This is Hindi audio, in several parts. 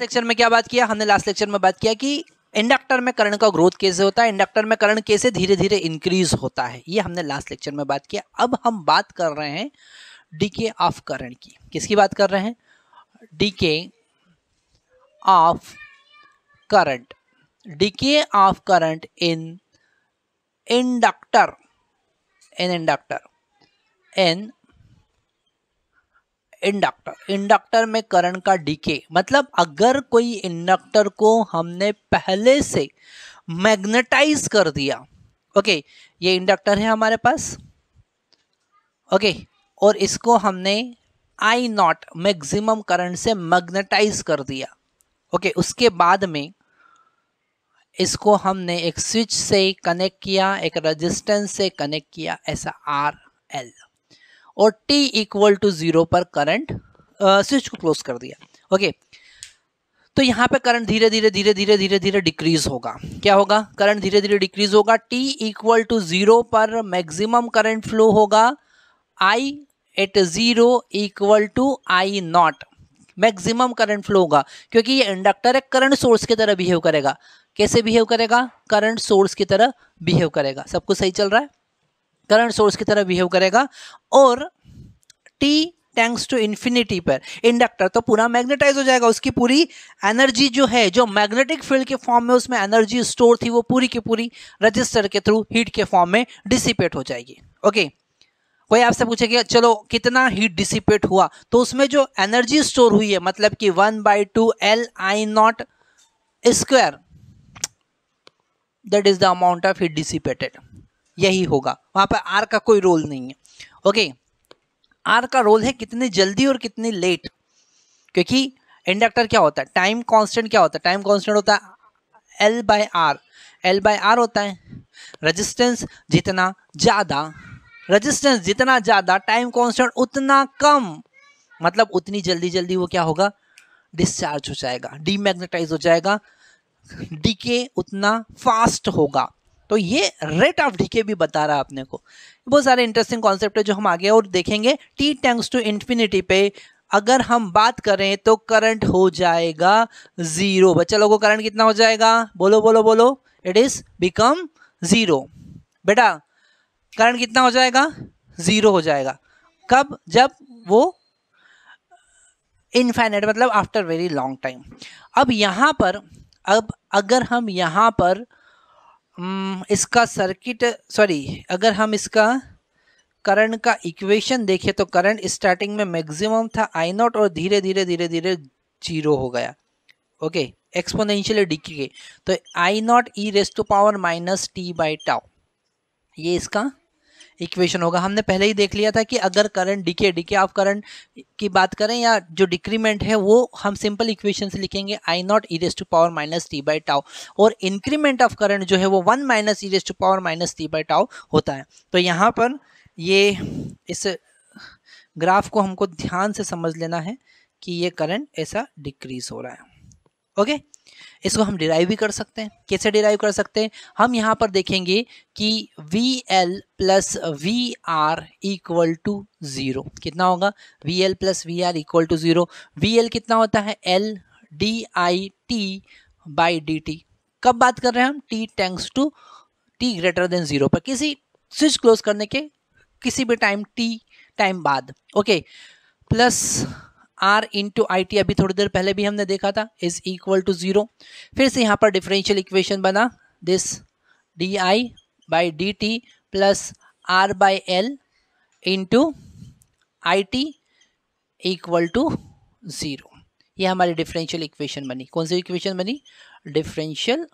लेक्चर में क्या बात किया हमने लास्ट लेक्चर में बात किया कि इंडक्टर में करंट का ग्रोथ कैसे होता है इंडक्टर में करंट कैसे धीरे धीरे इंक्रीज होता है ये हमने लास्ट लेक्चर में बात किया अब हम बात कर रहे हैं डीके ऑफ करंट की किसकी बात कर रहे हैं decay of current decay of current in inductor in inductor in inductor inductor में करंट का डीके मतलब अगर कोई इंडक्टर को हमने पहले से मैग्नेटाइज कर दिया ओके ये इंडक्टर है हमारे पास ओके और इसको हमने आई नॉट मैक्सिमम करंट से मैग्नेटाइज कर दिया ओके उसके बाद में इसको हमने एक स्विच से कनेक्ट किया एक रेजिस्टेंस से कनेक्ट किया ऐसा आर एल और t इक्वल टू जीरो पर करंट स्विच uh, को क्लोज कर दिया ओके तो यहाँ पे करंट धीरे धीरे धीरे धीरे धीरे धीरे डिक्रीज होगा क्या होगा करंट धीरे धीरे डिक्रीज होगा t इक्वल टू जीरो पर मैक्सिमम करंट फ्लो होगा i at zero equal to I naught maximum current flow होगा क्योंकि ये इंडक्टर एक करंट सोर्स की तरह बिहेव करेगा कैसे बिहेव करेगा करंट सोर्स की तरह बिहेव करेगा सब कुछ सही चल रहा है करंट सोर्स की तरह बिहेव करेगा और टी टैंक्स टू इन्फिनिटी पर इंडक्टर तो पूरा मैग्नेटाइज हो जाएगा उसकी पूरी एनर्जी जो है जो मैग्नेटिक फील्ड के फॉर्म में उसमें एनर्जी स्टोर थी वो पूरी की पूरी रजिस्टर के थ्रू हीट के फॉर्म में डिसिपेट हो जाएगी ओके कोई आपसे पूछेगा चलो कितना हीट डिसिपेट हुआ तो उसमें जो एनर्जी स्टोर हुई है मतलब कि one by two L I naught square that is the amount of heat dissipated यही होगा वहाँ पर आर का कोई रोल नहीं है ओके आर का रोल है कितने जल्दी और कितने लेट क्योंकि इंडक्टर क्या होता है टाइम कांस्टेंट क्या होता है टाइम कांस्टेंट होता है L by R L by R होता है रेजिस्टेंस जितना ज़्यादा रेजिस्टेंस जितना ज़्यादा टाइम कांस्टेंट उतना कम मतलब उतनी जल्दी जल्दी वो क्या होगा डिस्चार्ज हो जाएगा डीमैग्नेटाइज हो जाएगा डीके उतना फास्ट होगा तो ये रेट ऑफ डीके भी बता रहा है आपने को बहुत सारे इंटरेस्टिंग कॉन्सेप्ट है जो हम आगे और देखेंगे टी टैंक्स टू इन्फिनिटी पे अगर हम बात करें तो करंट हो जाएगा ज़ीरो बच्चा लोगों करंट कितना हो जाएगा बोलो बोलो बोलो इट इज़ बिकम ज़ीरो बेटा करंट कितना हो जाएगा ज़ीरो हो जाएगा कब जब वो इनफाइनाइट मतलब आफ्टर वेरी लॉन्ग टाइम अब यहाँ पर अब अगर हम यहाँ पर Hmm, इसका सर्किट सॉरी अगर हम इसका करंट का इक्वेशन देखें तो करंट स्टार्टिंग में मैक्सिमम था आई नॉट और धीरे धीरे धीरे धीरे जीरो हो गया ओके एक्सपोनेंशियली डिके तो I naught E raise to power minus T by tau ये इसका इक्वेशन होगा हमने पहले ही देख लिया था कि अगर current decay decay of current की बात करें या जो डिक्रीमेंट है वो हम सिंपल इक्वेशन से लिखेंगे I naught E raise to power minus T by tau और इंक्रीमेंट ऑफ करंट जो है वो one minus E raise to power minus T by tau होता है तो यहाँ पर ये इस ग्राफ को हमको ध्यान से समझ लेना है कि ये करंट ऐसा डिक्रीज हो रहा है ओके okay? इसको हम डिराइव भी कर सकते हैं कैसे डिराइव कर सकते हैं हम यहाँ पर देखेंगे कि V L plus V R equal to zero कितना होगा V L plus V R equal to zero V L कितना होता है L D I T by D T कब बात कर रहे हैं हम T tends to T greater than zero पर किसी स्विच क्लोज करने के किसी भी टाइम टी टाइम बाद okay plus R into I T अभी थोड़ी देर पहले भी हमने देखा था इज इक्वल टू ज़ीरो फिर से यहाँ पर डिफरेंशियल इक्वेशन बना this D I by D T plus R by L into I T equal to zero ये हमारी डिफरेंशियल इक्वेशन बनी कौन सी इक्वेशन बनी differential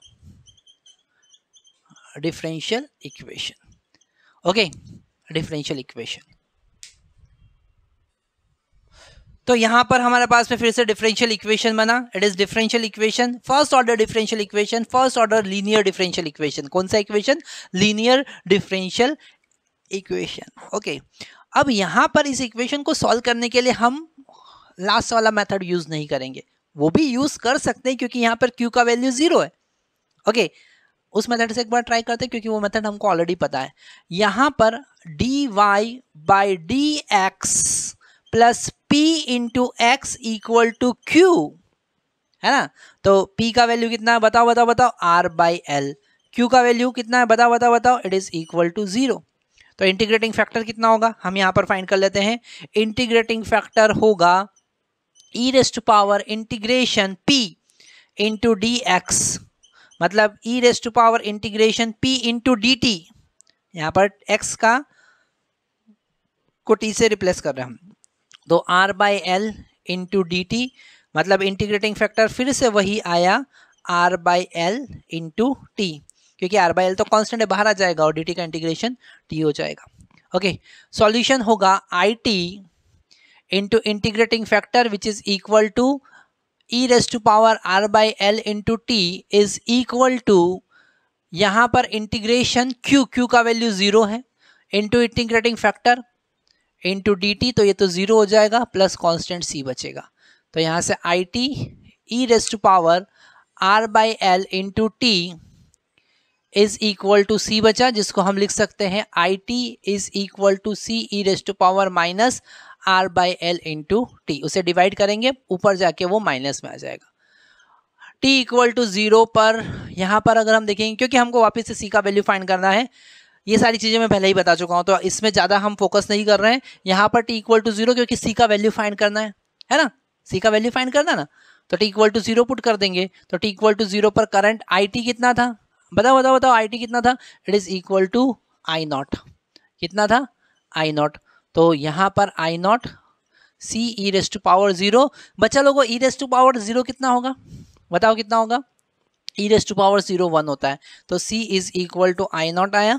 differential equation okay differential equation तो यहाँ पर हमारे पास में फिर से डिफरेंशियल इक्वेशन बना it is differential equation first order differential equation first order linear differential equation कौन सा equation linear differential equation okay अब यहां पर इस इक्वेशन को सॉल्व करने के लिए हम लास्ट वाला मेथड यूज़ नहीं करेंगे वो भी यूज़ कर सकते हैं क्योंकि यहां पर क्यू का वैल्यू ज़ीरो है ओके okay, उस मेथड से एक बार ट्राई करते हैं क्योंकि वो मेथड हमको ऑलरेडी पता है यहां पर D Y by D X plus P into X equal to Q है ना तो पी का वैल्यू कितना है बताओ बताओ बताओ आर बाई एल क्यू का वैल्यू कितना है बताओ बताओ बताओ it is equal to zero तो इंटीग्रेटिंग फैक्टर कितना होगा हम यहाँ पर फाइंड कर लेते हैं इंटीग्रेटिंग फैक्टर होगा E raise power integration P into D X मतलब E raise power integration P into D T यहां पर एक्स का को टी से रिप्लेस कर रहे हैं हम तो R by L into D T मतलब इंटीग्रेटिंग फैक्टर फिर से वही आया R by L into T क्योंकि आर बाई एल तो कॉन्स्टेंट बाहर आ जाएगा और डी का इंटीग्रेशन टी हो जाएगा ओके सॉल्यूशन होगा I T into integrating factor which is equal to E raise to power R by L into T is equal to यहाँ पर इंटीग्रेशन क्यू क्यू का वैल्यू ज़ीरो है into integrating factor into D T तो ये तो ज़ीरो हो जाएगा प्लस कांस्टेंट सी बचेगा तो यहाँ से I T E raise to power R by L into T is equal to C बचा जिसको हम लिख सकते हैं I T is equal to C E raise to power minus R by L into T उसे डिवाइड करेंगे ऊपर जाके वो माइनस में आ जाएगा टी इक्वल टू ज़ीरो पर यहाँ पर अगर हम देखेंगे क्योंकि हमको वापस से सी का वैल्यू फाइंड करना है ये सारी चीज़ें मैं पहले ही बता चुका हूँ तो इसमें ज़्यादा हम फोकस नहीं कर रहे हैं यहाँ पर टी इक्वल टू जीरो क्योंकि सी का वैल्यू फाइंड करना है है ना सी का वैल्यू फाइंड करना ना तो T equal to zero put कर देंगे तो टी इक्वल टू जीरो पर करंट आई टी कितना था बताओ बताओ बताओ आई टी कितना था it is equal to I naught कितना था आई नॉट तो यहाँ पर I naught C E raise to power zero बच्चा लोगों E raise to power zero कितना होगा बताओ कितना होगा E raise to power zero one होता है तो C is equal to I naught आया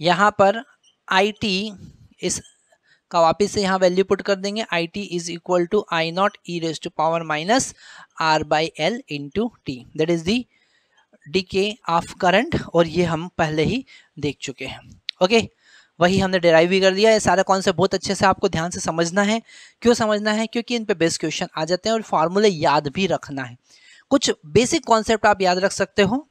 यहाँ पर आई टी इस का वापिस से यहाँ वैल्यू पुट कर देंगे I T is equal to I naught E raise to power minus R by L into T that is the decay of current और ये हम पहले ही देख चुके हैं ओके वही हमने डिराइव भी कर लिया ये सारा कॉन्सेप्ट बहुत अच्छे से आपको ध्यान से समझना है क्यों समझना है क्योंकि इन पे बेस्ट क्वेश्चन आ जाते हैं और फार्मूले याद भी रखना है कुछ बेसिक कॉन्सेप्ट आप याद रख सकते हो